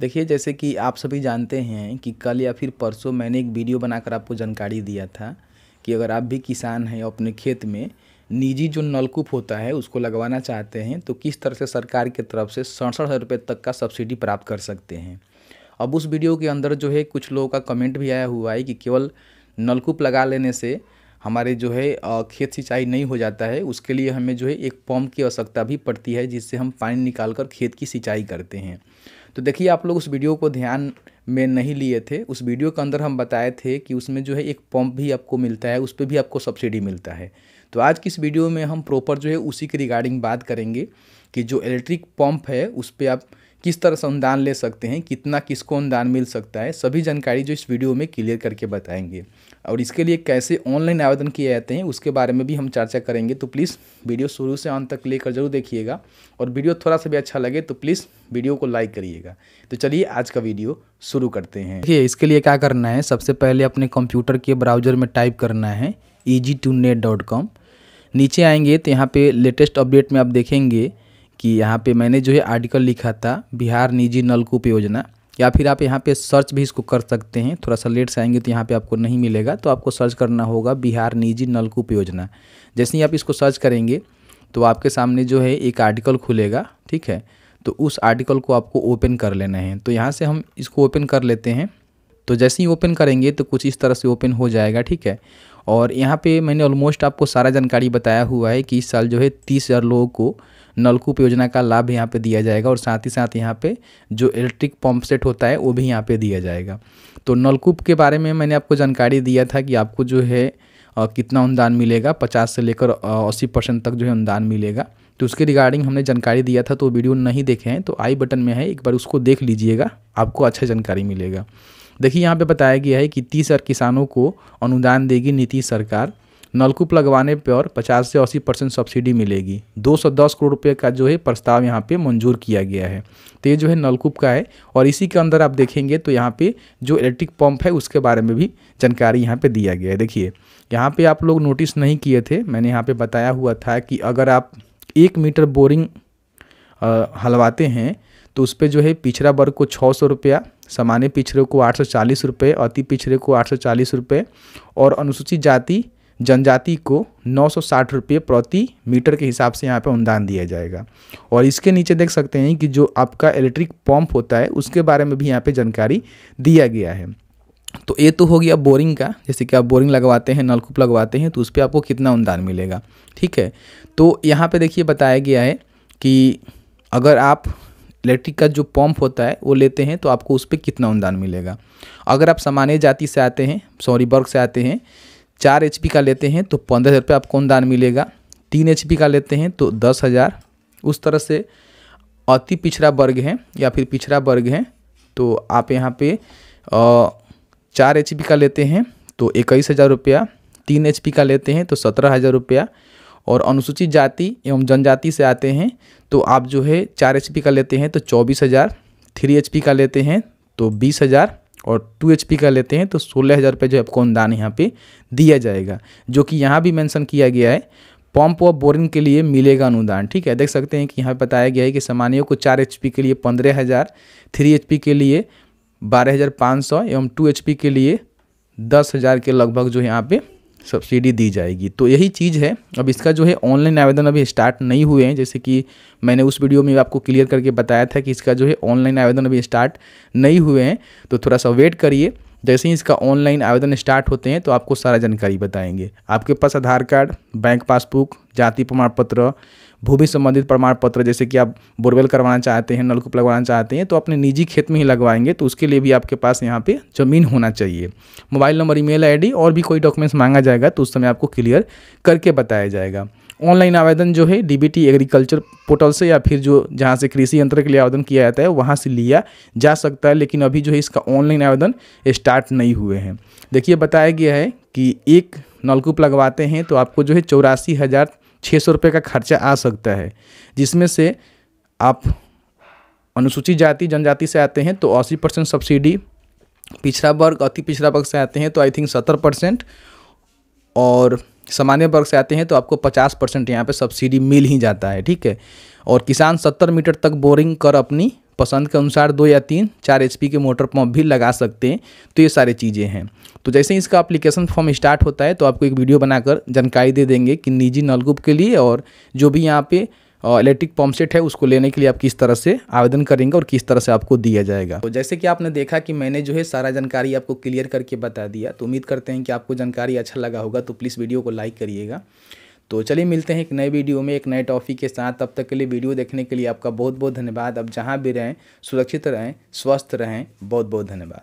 देखिए जैसे कि आप सभी जानते हैं कि कल या फिर परसों मैंने एक वीडियो बनाकर आपको जानकारी दिया था कि अगर आप भी किसान हैं अपने खेत में निजी जो नलकूप होता है उसको लगवाना चाहते हैं तो किस तरह से सरकार की तरफ से सड़सठ हज़ार रुपये तक का सब्सिडी प्राप्त कर सकते हैं अब उस वीडियो के अंदर जो है कुछ लोगों का कमेंट भी आया हुआ है कि केवल नलकूप लगा लेने से हमारे जो है खेत सिंचाई नहीं हो जाता है उसके लिए हमें जो है एक पम्प की आवश्यकता भी पड़ती है जिससे हम पानी निकाल कर खेत की सिंचाई करते हैं तो देखिए आप लोग उस वीडियो को ध्यान में नहीं लिए थे उस वीडियो के अंदर हम बताए थे कि उसमें जो है एक पम्प भी आपको मिलता है उस पर भी आपको सब्सिडी मिलता है तो आज की इस वीडियो में हम प्रॉपर जो है उसी के रिगार्डिंग बात करेंगे कि जो इलेक्ट्रिक पम्प है उस पर आप किस तरह से अनुदान ले सकते हैं कितना किसको अनुदान मिल सकता है सभी जानकारी जो इस वीडियो में क्लियर करके बताएंगे और इसके लिए कैसे ऑनलाइन आवेदन किए जाते हैं उसके बारे में भी हम चर्चा करेंगे तो प्लीज़ वीडियो शुरू से अंत तक लेकर जरूर देखिएगा और वीडियो थोड़ा सा भी अच्छा लगे तो प्लीज़ वीडियो को लाइक करिएगा तो चलिए आज का वीडियो शुरू करते हैं देखिए इसके लिए क्या करना है सबसे पहले अपने कंप्यूटर के ब्राउजर में टाइप करना है ई नीचे आएंगे तो यहाँ पर लेटेस्ट अपडेट में आप देखेंगे कि यहाँ पे मैंने जो है आर्टिकल लिखा था बिहार निजी नलकूप योजना या फिर आप यहाँ पे सर्च भी इसको कर सकते हैं थोड़ा सा लेट से आएंगे तो यहाँ पे आपको नहीं मिलेगा तो आपको सर्च करना होगा बिहार निजी नलकूप योजना जैसे ही आप इसको सर्च करेंगे तो आपके सामने जो है एक आर्टिकल खुलेगा ठीक है तो उस आर्टिकल को आपको ओपन कर लेना है तो यहाँ से हम इसको ओपन कर लेते हैं तो जैसे ही ओपन करेंगे तो कुछ इस तरह से ओपन हो जाएगा ठीक है और यहाँ पे मैंने ऑलमोस्ट आपको सारा जानकारी बताया हुआ है कि इस साल जो है तीस हज़ार लोगों को नलकूप योजना का लाभ यहाँ पे दिया जाएगा और साथ ही साथ यहाँ पे जो इलेक्ट्रिक पम्प सेट होता है वो भी यहाँ पे दिया जाएगा तो नलकूप के बारे में मैंने आपको जानकारी दिया था कि आपको जो है कितना अनुदान मिलेगा पचास से लेकर अस्सी परसेंट तक जो है अनुदान मिलेगा तो उसके रिगार्डिंग हमने जानकारी दिया था तो वीडियो नहीं देखे हैं तो आई बटन में है एक बार उसको देख लीजिएगा आपको अच्छा जानकारी मिलेगा देखिए यहाँ पे बताया गया है कि तीस हज़ार किसानों को अनुदान देगी नीतीश सरकार नलकूप लगवाने पर 50 से 80 परसेंट सब्सिडी मिलेगी 210 करोड़ रुपये का जो है प्रस्ताव यहाँ पे मंजूर किया गया है तो ये जो है नलकूप का है और इसी के अंदर आप देखेंगे तो यहाँ पे जो इलेक्ट्रिक पंप है उसके बारे में भी जानकारी यहाँ पे दिया गया है देखिए यहाँ पे आप लोग नोटिस नहीं किए थे मैंने यहाँ पर बताया हुआ था कि अगर आप एक मीटर बोरिंग हलवाते हैं तो उस पर जो है पिछड़ा वर्ग को छः सौ रुपया सामान्य पिछड़े को आठ सौ चालीस रुपये अति पिछड़े को आठ सौ चालीस रुपये और अनुसूचित जाति जनजाति को 960 रुपये प्रति मीटर के हिसाब से यहाँ पे अनुदान दिया जाएगा और इसके नीचे देख सकते हैं कि जो आपका इलेक्ट्रिक पंप होता है उसके बारे में भी यहाँ पे जानकारी दिया गया है तो ये तो हो गया बोरिंग का जैसे कि आप बोरिंग लगवाते हैं नलकूप लगवाते हैं तो उस पर आपको कितना अनुदान मिलेगा ठीक है तो यहाँ पर देखिए बताया गया है कि अगर आप इलेक्ट्रिक का जो पंप होता है वो लेते हैं तो आपको उस पर कितना अनुदान मिलेगा अगर आप सामान्य जाति से आते हैं सॉरी वर्ग से आते हैं चार एच का लेते हैं तो पंद्रह हज़ार रुपये आपको अनुदान मिलेगा तीन एच का लेते हैं तो दस हज़ार उस तरह से अति पिछड़ा वर्ग है या फिर पिछड़ा वर्ग है तो आप यहाँ पे चार एच का लेते हैं तो इक्कीस हज़ार रुपया तीन एच का लेते हैं तो सत्रह हज़ार रुपया और अनुसूचित जाति एवं जनजाति से आते हैं तो आप जो है चार एच का लेते हैं तो चौबीस हज़ार थ्री एच का लेते हैं तो बीस हज़ार और टू एच का लेते हैं तो सोलह हज़ार रुपये जो आपको अनुदान यहाँ पे दिया जाएगा जो कि यहाँ भी मेंशन किया गया है पंप और बोरिंग के लिए मिलेगा अनुदान ठीक है देख सकते हैं कि यहाँ बताया गया है कि सामान्यों को चार एच के लिए पंद्रह हज़ार थ्री एच के लिए बारह हज़ार पाँच सौ एवं टू एच के लिए दस हज़ार के लगभग जो यहाँ पे सब्सिडी दी जाएगी तो यही चीज़ है अब इसका जो है ऑनलाइन आवेदन अभी स्टार्ट नहीं हुए हैं जैसे कि मैंने उस वीडियो में आपको क्लियर करके बताया था कि इसका जो है ऑनलाइन आवेदन अभी स्टार्ट नहीं हुए हैं तो थोड़ा सा वेट करिए जैसे ही इसका ऑनलाइन आवेदन स्टार्ट होते हैं तो आपको सारा जानकारी बताएंगे आपके पास आधार कार्ड बैंक पासबुक जाति प्रमाण पत्र भूमि संबंधित प्रमाण पत्र जैसे कि आप बोरवेल करवाना चाहते हैं नलकूप लगवाना चाहते हैं तो अपने निजी खेत में ही लगवाएंगे तो उसके लिए भी आपके पास यहाँ पे ज़मीन होना चाहिए मोबाइल नंबर ईमेल आईडी और भी कोई डॉक्यूमेंट्स मांगा जाएगा तो उस समय आपको क्लियर करके बताया जाएगा ऑनलाइन आवेदन जो है डीबीटी एग्रीकल्चर पोर्टल से या फिर जो जहाँ से कृषि यंत्र के लिए आवेदन किया जाता है वहाँ से लिया जा सकता है लेकिन अभी जो है इसका ऑनलाइन आवेदन स्टार्ट नहीं हुए हैं देखिए बताया गया है कि एक नलकूप लगवाते हैं तो आपको जो है चौरासी हज़ार छः सौ रुपये का खर्चा आ सकता है जिसमें से आप अनुसूचित जाति जनजाति से आते हैं तो अस्सी परसेंट सब्सिडी पिछड़ा वर्ग अति पिछड़ा वर्ग से आते हैं तो आई थिंक सत्तर परसेंट और सामान्य वर्ग से आते हैं तो आपको 50 परसेंट यहाँ पर सब्सिडी मिल ही जाता है ठीक है और किसान 70 मीटर तक बोरिंग कर अपनी पसंद के अनुसार दो या तीन चार एच के मोटर पंप भी लगा सकते हैं तो ये सारी चीज़ें हैं तो जैसे ही इसका अप्लीकेशन फॉर्म स्टार्ट होता है तो आपको एक वीडियो बनाकर जानकारी दे देंगे कि निजी नलकूप के लिए और जो भी यहाँ पे इलेक्ट्रिक पम्प सेट है उसको लेने के लिए आप किस तरह से आवेदन करेंगे और किस तरह से आपको दिया जाएगा तो जैसे कि आपने देखा कि मैंने जो है सारा जानकारी आपको क्लियर करके बता दिया तो उम्मीद करते हैं कि आपको जानकारी अच्छा लगा होगा तो प्लीज़ वीडियो को लाइक करिएगा तो चलिए मिलते हैं एक नए वीडियो में एक नए टॉपिक के साथ तब तक के लिए वीडियो देखने के लिए आपका बहुत बहुत धन्यवाद अब जहाँ भी रहें सुरक्षित रहें स्वस्थ रहें बहुत बहुत धन्यवाद